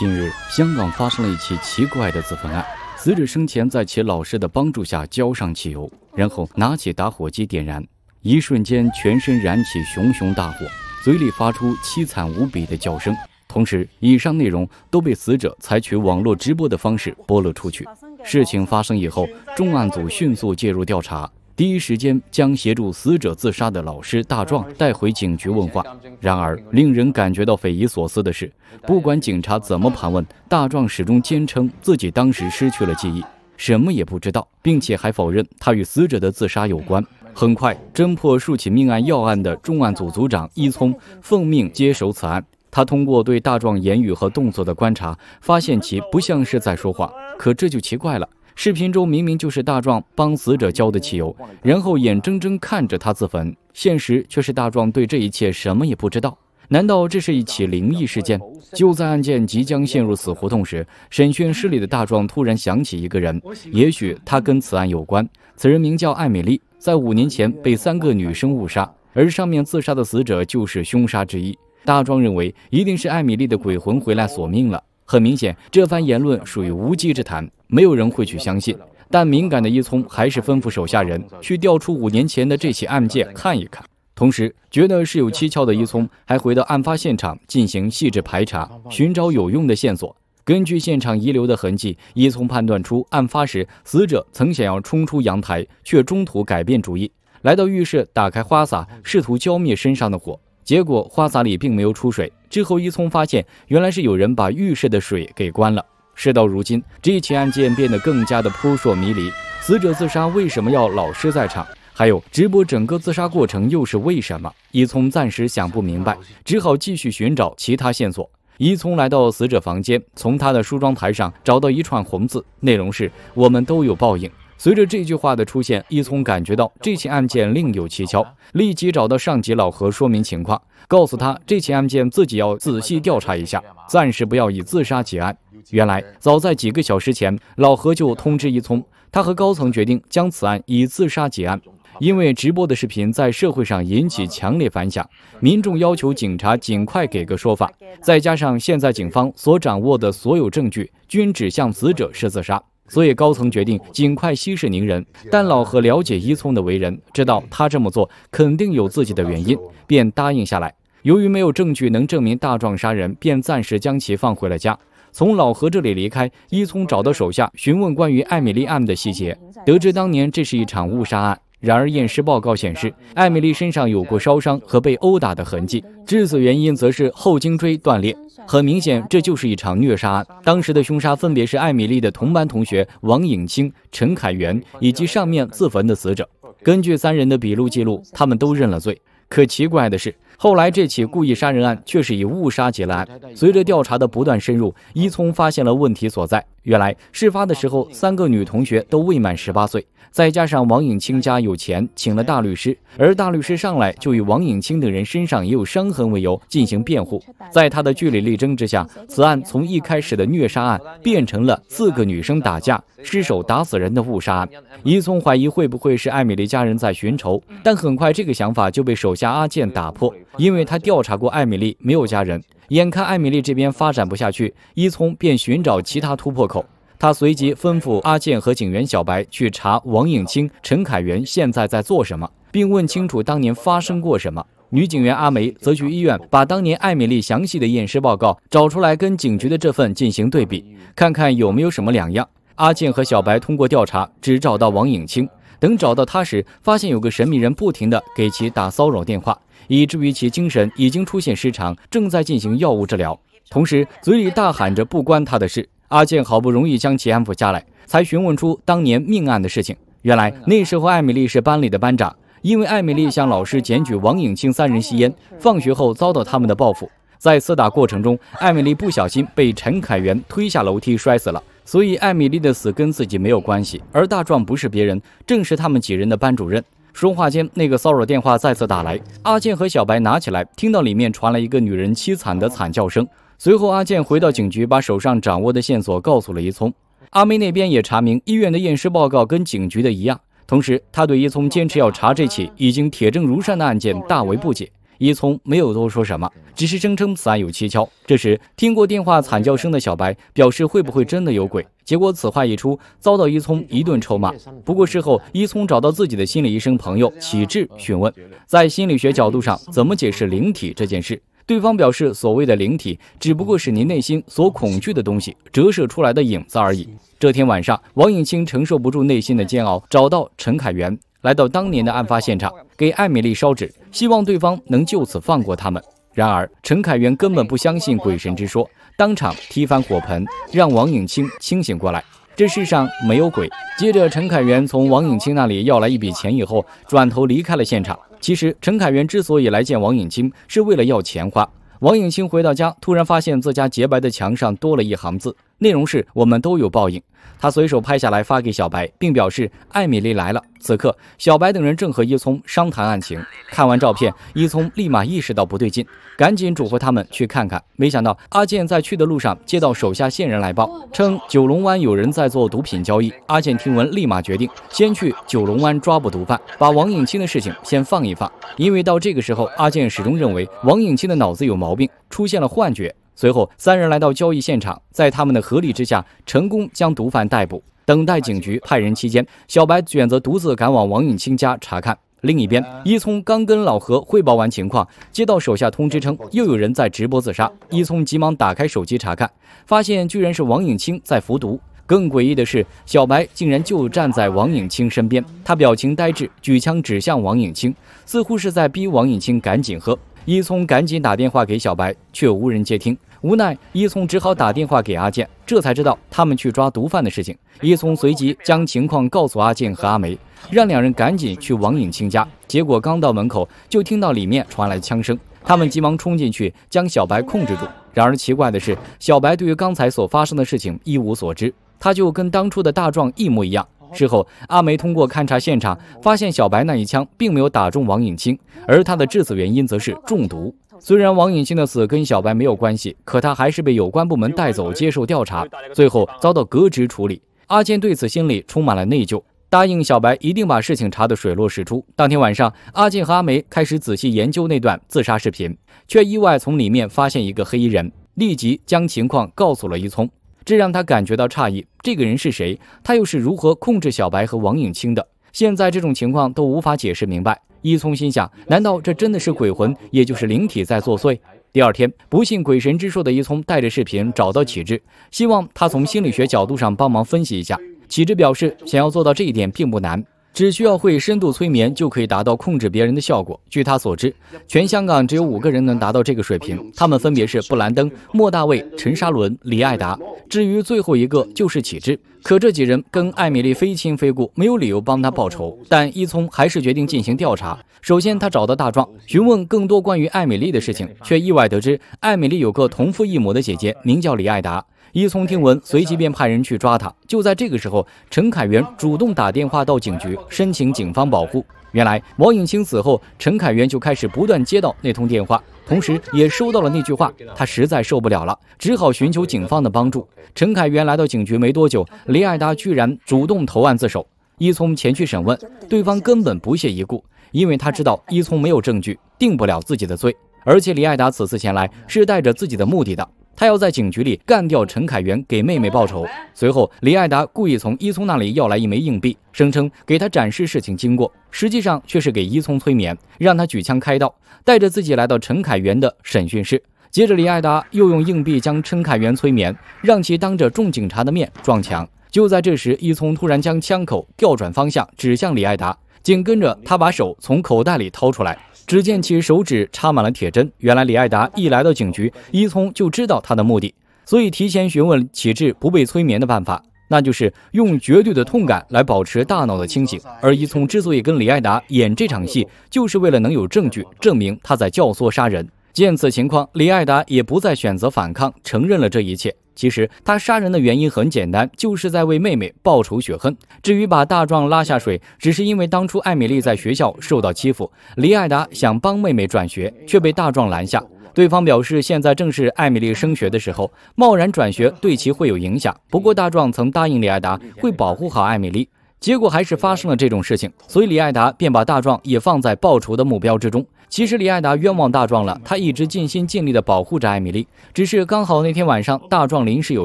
近日，香港发生了一起奇怪的自焚案。死者生前在其老师的帮助下浇上汽油，然后拿起打火机点燃，一瞬间全身燃起熊熊大火，嘴里发出凄惨无比的叫声。同时，以上内容都被死者采取网络直播的方式播了出去。事情发生以后，重案组迅速介入调查。第一时间将协助死者自杀的老师大壮带回警局问话。然而，令人感觉到匪夷所思的是，不管警察怎么盘问，大壮始终坚称自己当时失去了记忆，什么也不知道，并且还否认他与死者的自杀有关。很快，侦破数起命案要案的重案组组长一聪奉命接手此案。他通过对大壮言语和动作的观察，发现其不像是在说话，可这就奇怪了。视频中明明就是大壮帮死者浇的汽油，然后眼睁睁看着他自焚。现实却是大壮对这一切什么也不知道。难道这是一起灵异事件？就在案件即将陷入死胡同时，审讯室里的大壮突然想起一个人，也许他跟此案有关。此人名叫艾米丽，在五年前被三个女生误杀，而上面自杀的死者就是凶杀之一。大壮认为一定是艾米丽的鬼魂回来索命了。很明显，这番言论属于无稽之谈。没有人会去相信，但敏感的伊聪还是吩咐手下人去调出五年前的这起案件看一看。同时，觉得是有蹊跷的伊聪还回到案发现场进行细致排查，寻找有用的线索。根据现场遗留的痕迹，伊聪判断出案发时死者曾想要冲出阳台，却中途改变主意，来到浴室打开花洒，试图浇灭身上的火。结果花洒里并没有出水。之后，伊聪发现原来是有人把浴室的水给关了。事到如今，这起案件变得更加的扑朔迷离。死者自杀为什么要老师在场？还有直播整个自杀过程又是为什么？伊聪暂时想不明白，只好继续寻找其他线索。伊聪来到死者房间，从他的梳妆台上找到一串红字，内容是“我们都有报应”。随着这句话的出现，伊聪感觉到这起案件另有蹊跷，立即找到上级老何说明情况，告诉他这起案件自己要仔细调查一下，暂时不要以自杀结案。原来，早在几个小时前，老何就通知伊聪，他和高层决定将此案以自杀结案，因为直播的视频在社会上引起强烈反响，民众要求警察尽快给个说法。再加上现在警方所掌握的所有证据均指向死者是自杀，所以高层决定尽快息事宁人。但老何了解伊聪的为人，知道他这么做肯定有自己的原因，便答应下来。由于没有证据能证明大壮杀人，便暂时将其放回了家。从老何这里离开，伊聪找到手下询问关于艾米丽案的细节，得知当年这是一场误杀案。然而验尸报告显示，艾米丽身上有过烧伤和被殴打的痕迹，致死原因则是后颈椎断裂。很明显，这就是一场虐杀案。当时的凶杀分别是艾米丽的同班同学王颖清、陈凯元以及上面自焚的死者。根据三人的笔录记录，他们都认了罪。可奇怪的是。后来，这起故意杀人案却是以误杀结了案。随着调查的不断深入，一聪发现了问题所在。原来，事发的时候，三个女同学都未满十八岁，再加上王颖清家有钱，请了大律师，而大律师上来就以王颖清等人身上也有伤痕为由进行辩护。在他的据理力争之下，此案从一开始的虐杀案变成了四个女生打架失手打死人的误杀案。一聪怀疑会不会是艾米丽家人在寻仇，但很快这个想法就被手下阿健打破。因为他调查过艾米丽，没有家人。眼看艾米丽这边发展不下去，伊聪便寻找其他突破口。他随即吩咐阿健和警员小白去查王颖清、陈凯源现在在做什么，并问清楚当年发生过什么。女警员阿梅则去医院把当年艾米丽详细的验尸报告找出来，跟警局的这份进行对比，看看有没有什么两样。阿健和小白通过调查只找到王颖清，等找到他时，发现有个神秘人不停地给其打骚扰电话。以至于其精神已经出现失常，正在进行药物治疗，同时嘴里大喊着“不关他的事”。阿健好不容易将其安抚下来，才询问出当年命案的事情。原来那时候艾米丽是班里的班长，因为艾米丽向老师检举王影清三人吸烟，放学后遭到他们的报复，在厮打过程中，艾米丽不小心被陈凯源推下楼梯摔死了。所以艾米丽的死跟自己没有关系，而大壮不是别人，正是他们几人的班主任。说话间，那个骚扰电话再次打来。阿健和小白拿起来，听到里面传来一个女人凄惨的惨叫声。随后，阿健回到警局，把手上掌握的线索告诉了伊聪。阿梅那边也查明，医院的验尸报告跟警局的一样。同时，他对伊聪坚持要查这起已经铁证如山的案件大为不解。伊聪没有多说什么，只是声称此案有蹊跷。这时，听过电话惨叫声的小白表示：“会不会真的有鬼？”结果此话一出，遭到伊聪一顿臭骂。不过事后，伊聪找到自己的心理医生朋友启智询问，在心理学角度上怎么解释灵体这件事。对方表示：“所谓的灵体，只不过是您内心所恐惧的东西折射出来的影子而已。”这天晚上，王颖清承受不住内心的煎熬，找到陈凯元。来到当年的案发现场，给艾米丽烧纸，希望对方能就此放过他们。然而，陈凯源根本不相信鬼神之说，当场踢翻火盆，让王颖清清醒过来。这世上没有鬼。接着，陈凯源从王颖清那里要来一笔钱以后，转头离开了现场。其实，陈凯源之所以来见王颖清，是为了要钱花。王颖清回到家，突然发现自家洁白的墙上多了一行字，内容是我们都有报应。他随手拍下来发给小白，并表示艾米丽来了。此刻，小白等人正和伊聪商谈案情。看完照片，伊聪立马意识到不对劲，赶紧嘱咐他们去看看。没想到，阿健在去的路上接到手下线人来报，称九龙湾有人在做毒品交易。阿健听闻，立马决定先去九龙湾抓捕毒贩，把王颖清的事情先放一放。因为到这个时候，阿健始终认为王颖清的脑子有毛病，出现了幻觉。随后，三人来到交易现场，在他们的合力之下，成功将毒贩逮捕。等待警局派人期间，小白选择独自赶往王颖清家查看。另一边，一聪刚跟老何汇报完情况，接到手下通知称又有人在直播自杀。一聪急忙打开手机查看，发现居然是王颖清在服毒。更诡异的是，小白竟然就站在王颖清身边，他表情呆滞，举枪指向王颖清，似乎是在逼王颖清赶紧喝。伊聪赶紧打电话给小白，却无人接听。无奈，伊聪只好打电话给阿健，这才知道他们去抓毒贩的事情。伊聪随即将情况告诉阿健和阿梅，让两人赶紧去王永清家。结果刚到门口，就听到里面传来枪声。他们急忙冲进去，将小白控制住。然而奇怪的是，小白对于刚才所发生的事情一无所知，他就跟当初的大壮一模一样。事后，阿梅通过勘察现场，发现小白那一枪并没有打中王引清，而他的致死原因则是中毒。虽然王引清的死跟小白没有关系，可他还是被有关部门带走接受调查，最后遭到革职处理。阿健对此心里充满了内疚，答应小白一定把事情查得水落石出。当天晚上，阿健和阿梅开始仔细研究那段自杀视频，却意外从里面发现一个黑衣人，立即将情况告诉了一聪。这让他感觉到诧异，这个人是谁？他又是如何控制小白和王影清的？现在这种情况都无法解释明白。伊聪心想，难道这真的是鬼魂，也就是灵体在作祟？第二天，不信鬼神之说的伊聪带着视频找到启智，希望他从心理学角度上帮忙分析一下。启智表示，想要做到这一点并不难。只需要会深度催眠，就可以达到控制别人的效果。据他所知，全香港只有五个人能达到这个水平，他们分别是布兰登、莫大卫、陈沙伦、李爱达。至于最后一个，就是启智。可这几人跟艾米丽非亲非故，没有理由帮他报仇。但一聪还是决定进行调查。首先，他找到大壮，询问更多关于艾米丽的事情，却意外得知艾米丽有个同父异母的姐姐，名叫李爱达。一聪听闻，随即便派人去抓他。就在这个时候，陈凯源主动打电话到警局申请警方保护。原来，王颖清死后，陈凯源就开始不断接到那通电话，同时也收到了那句话。他实在受不了了，只好寻求警方的帮助。陈凯源来到警局没多久，李爱达居然主动投案自首。一聪前去审问，对方根本不屑一顾，因为他知道一聪没有证据，定不了自己的罪。而且，李爱达此次前来是带着自己的目的的。他要在警局里干掉陈凯源，给妹妹报仇。随后，李爱达故意从伊聪那里要来一枚硬币，声称给他展示事情经过，实际上却是给伊聪催眠，让他举枪开刀，带着自己来到陈凯源的审讯室。接着，李爱达又用硬币将陈凯源催眠，让其当着众警察的面撞墙。就在这时，伊聪突然将枪口调转方向，指向李爱达。紧跟着，他把手从口袋里掏出来，只见其手指插满了铁针。原来，李爱达一来到警局，伊聪就知道他的目的，所以提前询问启智不被催眠的办法，那就是用绝对的痛感来保持大脑的清醒。而伊聪之所以跟李爱达演这场戏，就是为了能有证据证明他在教唆杀人。见此情况，李爱达也不再选择反抗，承认了这一切。其实他杀人的原因很简单，就是在为妹妹报仇雪恨。至于把大壮拉下水，只是因为当初艾米丽在学校受到欺负，李艾达想帮妹妹转学，却被大壮拦下。对方表示，现在正是艾米丽升学的时候，贸然转学对其会有影响。不过大壮曾答应李艾达会保护好艾米丽，结果还是发生了这种事情，所以李艾达便把大壮也放在报仇的目标之中。其实李艾达冤枉大壮了，他一直尽心尽力的保护着艾米丽，只是刚好那天晚上大壮临时有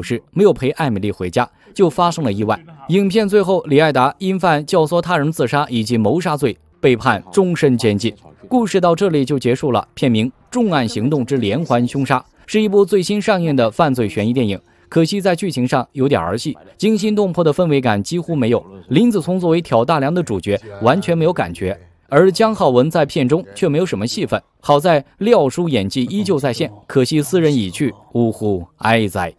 事，没有陪艾米丽回家，就发生了意外。影片最后，李艾达因犯教唆他人自杀以及谋杀罪，被判终身监禁。故事到这里就结束了。片名《重案行动之连环凶杀》是一部最新上映的犯罪悬疑电影，可惜在剧情上有点儿戏，惊心动魄的氛围感几乎没有。林子聪作为挑大梁的主角，完全没有感觉。而江浩文在片中却没有什么戏份，好在廖叔演技依旧在线，可惜斯人已去，呜呼哀哉。